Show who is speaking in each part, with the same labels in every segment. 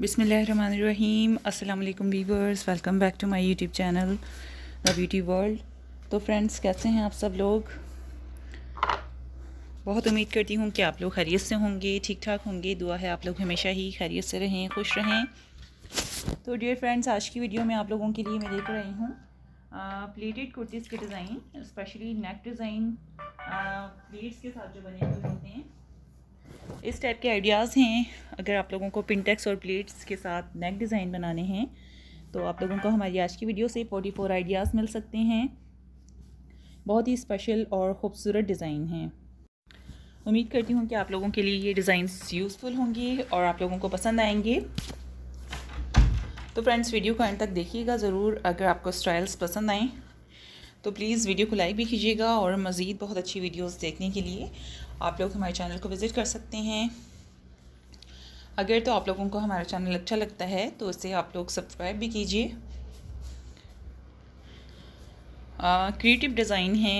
Speaker 1: बिसमीम अल्लाम viewers welcome back to my YouTube channel the beauty world तो friends कैसे हैं आप सब लोग बहुत उम्मीद करती हूँ कि आप लोग खैरियत से होंगे ठीक ठाक होंगे दुआ है आप लोग हमेशा ही खैरियत से रहें खुश रहें तो डियर फ्रेंड्स आज की वीडियो में आप लोगों के लिए मैं लेकर आई हूँ प्लेटेड कुर्तीज़ के design specially neck design pleats के साथ जो बने हुए होते हैं इस टाइप के आइडियाज़ हैं अगर आप लोगों को पिनटेक्स और प्लेट्स के साथ नेक डिज़ाइन बनाने हैं तो आप लोगों को हमारी आज की वीडियो से फोर्टी फोर आइडियाज़ मिल सकते हैं बहुत ही स्पेशल और ख़ूबसूरत डिज़ाइन हैं उम्मीद करती हूँ कि आप लोगों के लिए ये डिज़ाइंस यूज़फुल होंगी और आप लोगों को पसंद आएंगे तो फ्रेंड्स वीडियो को एंड तक देखिएगा ज़रूर अगर आपको स्टाइल्स पसंद आएँ तो प्लीज़ वीडियो को लाइक भी कीजिएगा और मज़ीद बहुत अच्छी वीडियोज़ देखने के लिए आप लोग हमारे चैनल को विज़िट कर सकते हैं अगर तो आप लोगों को हमारा चैनल अच्छा लगता है तो इसे आप लोग सब्सक्राइब भी कीजिए क्रिएटिव डिज़ाइन है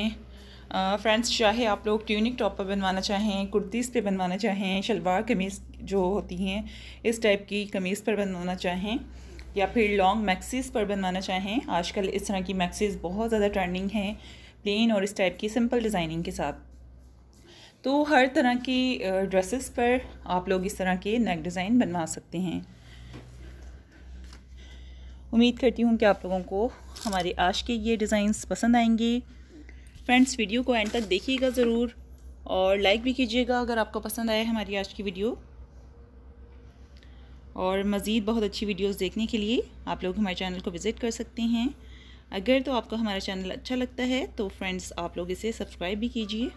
Speaker 1: फ्रेंड्स चाहे आप लोग ट्यूनिक टॉप पर बनवाना चाहें कुर्तीज़ पे बनवाना चाहें शलवार कमीज़ जो होती हैं इस टाइप की कमीज़ पर बनवाना चाहें या फिर लॉन्ग मैक्सीज पर बनवाना चाहें आजकल इस तरह की मैक्सीज बहुत ज़्यादा ट्रेंडिंग हैं प्लेन और इस टाइप की सिंपल डिज़ाइनिंग के साथ तो हर तरह की ड्रेसेस पर आप लोग इस तरह के नेक डिज़ाइन बनवा सकते हैं उम्मीद करती हूँ कि आप लोगों को हमारे आज के ये डिज़ाइंस पसंद आएंगे फ्रेंड्स वीडियो को एंड तक देखिएगा ज़रूर और लाइक भी कीजिएगा अगर आपको पसंद आए हमारी आज की वीडियो और मज़ीद बहुत अच्छी वीडियोस देखने के लिए आप लोग हमारे चैनल को विज़िट कर सकते हैं अगर तो आपको हमारा चैनल अच्छा लगता है तो फ्रेंड्स आप लोग इसे सब्सक्राइब भी कीजिए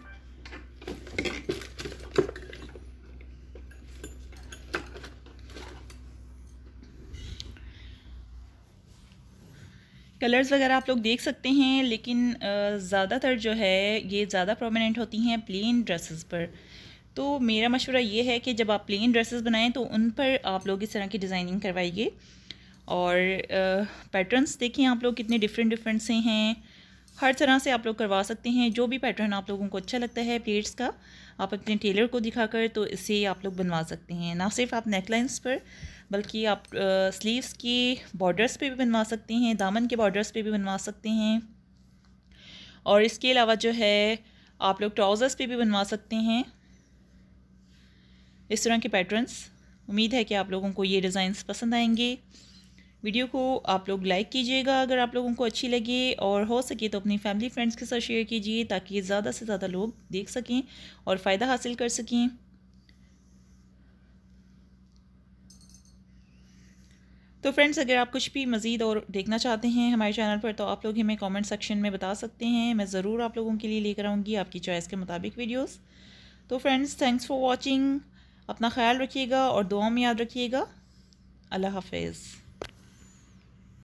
Speaker 1: कलर्स वगैरह आप लोग देख सकते हैं लेकिन ज़्यादातर जो है ये ज़्यादा प्रोमिनेंट होती हैं प्लेन ड्रेसेस पर तो मेरा मशवरा ये है कि जब आप प्लेन ड्रेसेस बनाएं तो उन पर आप लोग इस तरह की डिज़ाइनिंग करवाइए और पैटर्न्स देखें आप लोग कितने डिफरेंट डिफरेंट से हैं हर तरह से आप लोग करवा सकते हैं जो भी पैटर्न आप लोगों को अच्छा लगता है प्लेट्स का आप अपने टेलर को दिखाकर तो इसे आप लोग बनवा सकते हैं ना सिर्फ आप नेकलाइंस पर बल्कि आप स्लीव्स के बॉर्डर्स पे भी बनवा सकते हैं दामन के बॉर्डर्स पे भी बनवा सकते हैं और इसके अलावा जो है आप लोग ट्राउज़र्स पे भी बनवा सकते हैं इस तरह के पैटर्न्स उम्मीद है कि आप लोगों को ये डिज़ाइंस पसंद आएंगे वीडियो को आप लोग लाइक कीजिएगा अगर आप लोगों को अच्छी लगे और हो सके तो अपनी फैमिली फ्रेंड्स के साथ शेयर कीजिए ताकि ज़्यादा से ज़्यादा लोग देख सकें और फ़ायदा हासिल कर सकें तो फ्रेंड्स अगर आप कुछ भी मज़ीद और देखना चाहते हैं हमारे चैनल पर तो आप लोग हमें कमेंट सेक्शन में बता सकते हैं मैं ज़रूर आप लोगों के लिए लेकर आऊँगी आपकी चॉइस के मुताबिक वीडियोस तो फ्रेंड्स थैंक्स फॉर वाचिंग अपना ख्याल रखिएगा और दुआओं में याद रखिएगा अल्लाह हाफिज़